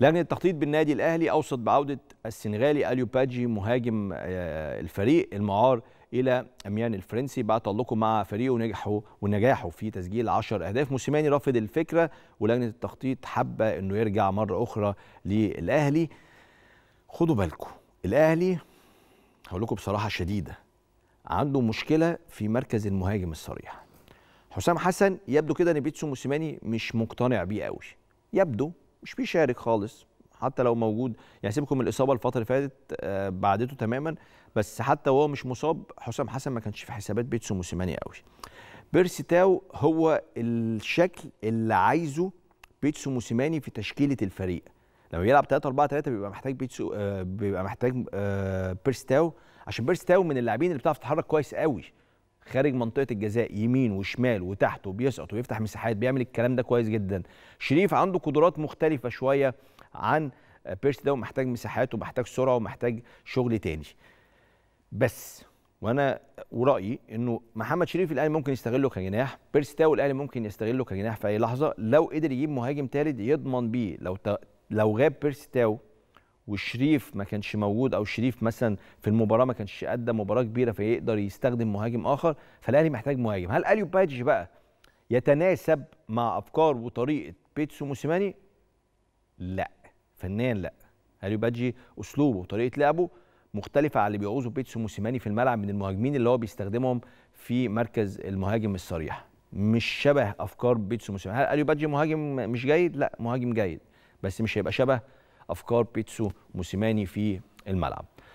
لجنه التخطيط بالنادي الاهلي اوصت بعوده السنغالي اليو باجي مهاجم آه، الفريق المعار الى اميان الفرنسي بعد تألقه مع فريقه ونجحه ونجاحه في تسجيل 10 اهداف موسيماني رفض الفكره ولجنه التخطيط حابه انه يرجع مره اخرى للاهلي خدوا بالكم الاهلي هقول لكم بصراحه شديده عنده مشكله في مركز المهاجم الصريح حسام حسن يبدو كده ان بيتسو موسيماني مش مقتنع بيه قوي يبدو مش بيشارك خالص حتى لو موجود يعني سيبكم من الاصابه الفتره اللي فاتت آه، بعدته تماما بس حتى وهو مش مصاب حسام حسن ما كانش في حسابات بيتسو موسيماني قوي بيرسي تاو هو الشكل اللي عايزه بيتسو موسيماني في تشكيله الفريق لما بيلعب 3 4 3 بيبقى محتاج بيتسو آه، بيبقى محتاج آه، بيرسي تاو عشان بيرسي تاو من اللاعبين اللي بتعرف تتحرك كويس قوي خارج منطقه الجزاء يمين وشمال وتحت وبيسقط ويفتح مساحات بيعمل الكلام ده كويس جدا شريف عنده قدرات مختلفه شويه عن بيرسي ده ومحتاج مساحات ومحتاج سرعه ومحتاج شغل تاني بس وانا ورايي انه محمد شريف الاهلي ممكن يستغله كجناح بيرسي تاو الاهلي ممكن يستغله كجناح في اي لحظه لو قدر يجيب مهاجم ثالث يضمن بيه لو لو غاب بيرسي تاو وشريف ما كانش موجود او شريف مثلا في المباراه ما كانش قدم مباراه كبيره فيقدر يستخدم مهاجم اخر فالاهلي محتاج مهاجم هل اليو بايتش بقى يتناسب مع افكار وطريقه بيتسو موسيماني لا فنيا لا اليو باتجي اسلوبه وطريقه لعبه مختلفه عن اللي بيعوزه بيتسو موسيماني في الملعب من المهاجمين اللي هو بيستخدمهم في مركز المهاجم الصريح مش شبه افكار بيتسو موسيماني هل اليو باتجي مهاجم مش جيد لا مهاجم جيد بس مش هيبقى شبه افكار بيتسو موسيماني في الملعب